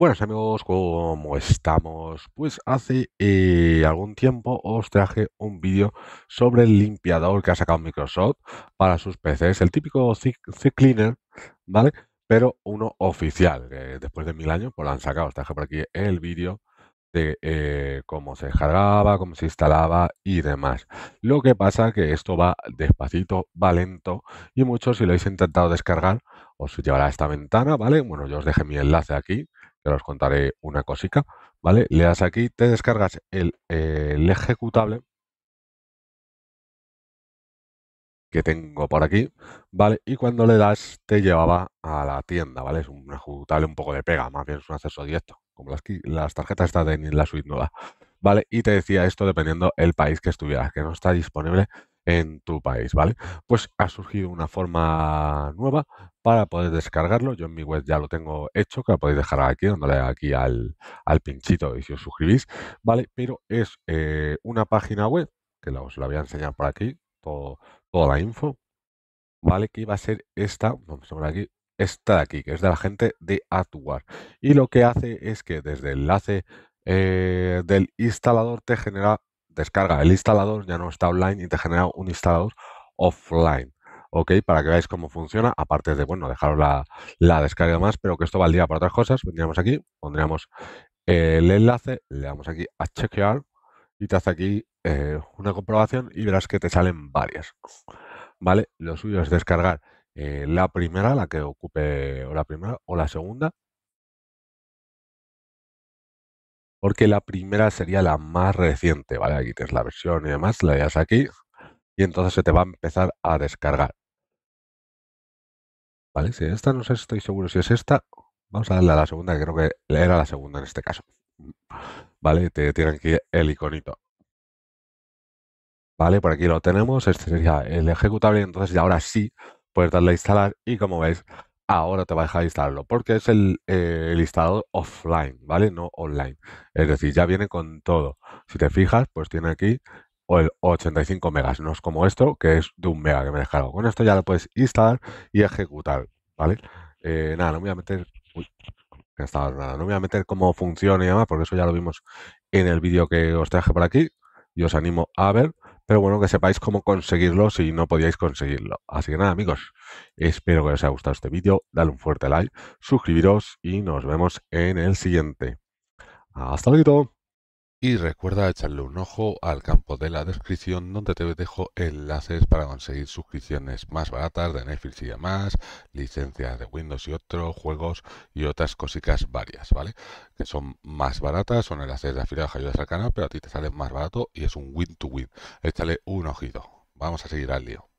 Buenas amigos, ¿cómo estamos? Pues hace eh, algún tiempo os traje un vídeo sobre el limpiador que ha sacado Microsoft para sus PCs, el típico Thick Cleaner, ¿vale? Pero uno oficial, después de mil años pues lo han sacado. Os traje por aquí el vídeo de eh, cómo se descargaba, cómo se instalaba y demás. Lo que pasa que esto va despacito, va lento y muchos si lo habéis intentado descargar os llevará a esta ventana, ¿vale? Bueno, yo os dejé mi enlace aquí que os contaré una cosica, ¿vale? Le das aquí, te descargas eh, el, ejecutable que tengo por aquí, ¿vale? Y cuando le das te llevaba a la tienda, ¿vale? Es un ejecutable un poco de pega, más bien es un acceso directo, como las, las tarjetas están en la suite nueva, ¿vale? Y te decía esto dependiendo el país que estuvieras, que no está disponible en tu país, ¿vale? Pues ha surgido una forma nueva para poder descargarlo. Yo en mi web ya lo tengo hecho, que podéis dejar aquí, dándole aquí al, al pinchito y si os suscribís, ¿vale? Pero es eh, una página web, que os la voy a enseñar por aquí, todo, toda la info, ¿vale? Que iba a ser esta, vamos aquí, esta de aquí, que es de la gente de Atuar Y lo que hace es que desde el enlace eh, del instalador te genera descarga el instalador, ya no está online y te genera un instalador offline. ¿ok? Para que veáis cómo funciona, aparte de, bueno, dejaros la, descarga más, pero que esto valdría para otras cosas. Vendríamos aquí, pondríamos el enlace, le damos aquí a chequear y te hace aquí eh, una comprobación y verás que te salen varias, ¿vale? Lo suyo es descargar eh, la primera, la que ocupe o la primera o la segunda, porque la primera sería la más reciente, ¿vale? Aquí tienes la versión y demás, la das aquí y entonces se te va a empezar a descargar. ¿Vale? Si esta no sé, estoy seguro si es esta. Vamos a darle a la segunda, que creo que era la segunda en este caso. ¿Vale? Te tienen aquí el iconito. ¿Vale? Por aquí lo tenemos. Este sería el ejecutable. Entonces, ya ahora sí puedes darle a instalar y como veis, ahora te va a dejar instalarlo, porque es el, eh, instalador offline, ¿vale? No online. Es decir, ya viene con todo. Si te fijas, pues tiene aquí el 85 megas, no es como esto, que es de un mega que me he descargo. Con esto ya lo puedes instalar y ejecutar, ¿vale? Eh, nada, no voy a meter... Uy, no voy a meter cómo funciona y demás, porque eso ya lo vimos en el vídeo que os traje por aquí. Y os animo a ver pero bueno, que sepáis cómo conseguirlo si no podíais conseguirlo. Así que nada, amigos, espero que os haya gustado este vídeo. Dale un fuerte like, suscribiros y nos vemos en el siguiente. Hasta luego. Y recuerda echarle un ojo al campo de la descripción donde te dejo enlaces para conseguir suscripciones más baratas de Netflix y demás, licencias de Windows y otros, juegos y otras cositas varias, ¿vale? Que son más baratas, son enlaces de afiliados que ayudas al canal, pero a ti te sale más barato y es un win-to-win. -win. Échale un ojito. Vamos a seguir al lío.